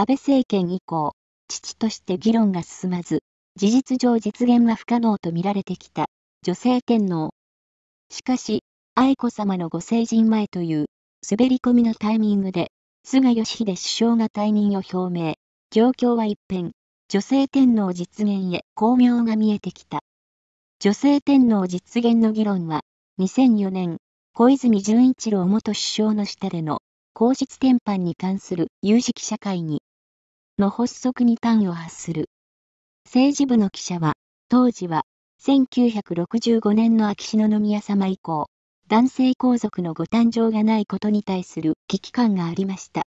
安倍政権以降、父として議論が進まず、事実上実現は不可能と見られてきた女性天皇。しかし、愛子さまのご成人前という滑り込みのタイミングで、菅義偉首相が退任を表明、状況は一変、女性天皇実現へ巧妙が見えてきた。女性天皇実現の議論は、2004年、小泉純一郎元首相の下での皇室転範に関する有識者会にの発足に端を発する。政治部の記者は、当時は、1965年の秋篠宮様以降、男性皇族のご誕生がないことに対する危機感がありました。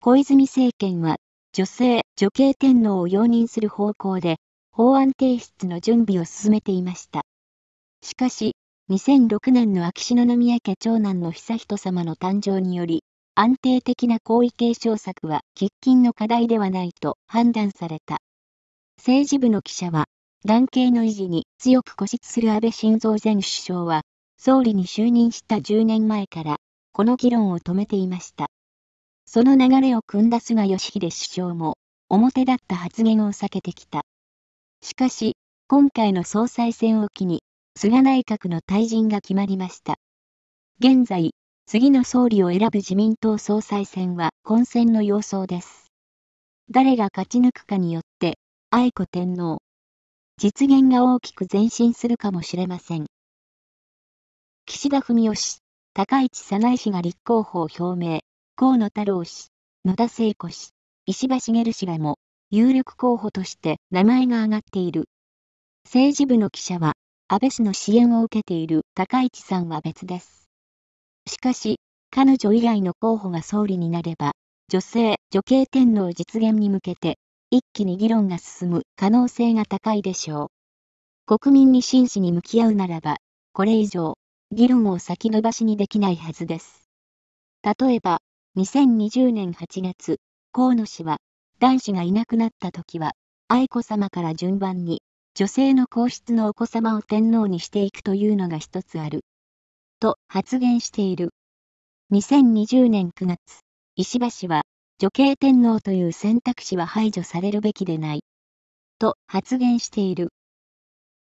小泉政権は、女性、女系天皇を容認する方向で、法案提出の準備を進めていました。しかし、2006年の秋篠宮家長男の悠仁さまの誕生により、安定的な皇位継承策は喫緊の課題ではないと判断された。政治部の記者は、男系の維持に強く固執する安倍晋三前首相は、総理に就任した10年前から、この議論を止めていました。その流れを組んだ菅義偉首相も、表立った発言を避けてきた。しかし、今回の総裁選を機に、菅内閣の退陣が決まりました。現在、次の総理を選ぶ自民党総裁選は混戦の様相です。誰が勝ち抜くかによって、愛子天皇、実現が大きく前進するかもしれません。岸田文雄氏、高市早苗氏が立候補を表明、河野太郎氏、野田聖子氏、石破茂氏らも、有力候補として名前が挙がっている。政治部の記者は、安倍氏の支援を受けている高市さんは別です。しかし、彼女以外の候補が総理になれば、女性、女系天皇実現に向けて、一気に議論が進む可能性が高いでしょう。国民に真摯に向き合うならば、これ以上、議論を先延ばしにできないはずです。例えば、2020年8月、河野氏は、男子がいなくなった時は、愛子さまから順番に、女性の皇室のお子様を天皇にしていくというのが一つある。と発言している。2020年9月、石破氏は、女系天皇という選択肢は排除されるべきでない。と発言している。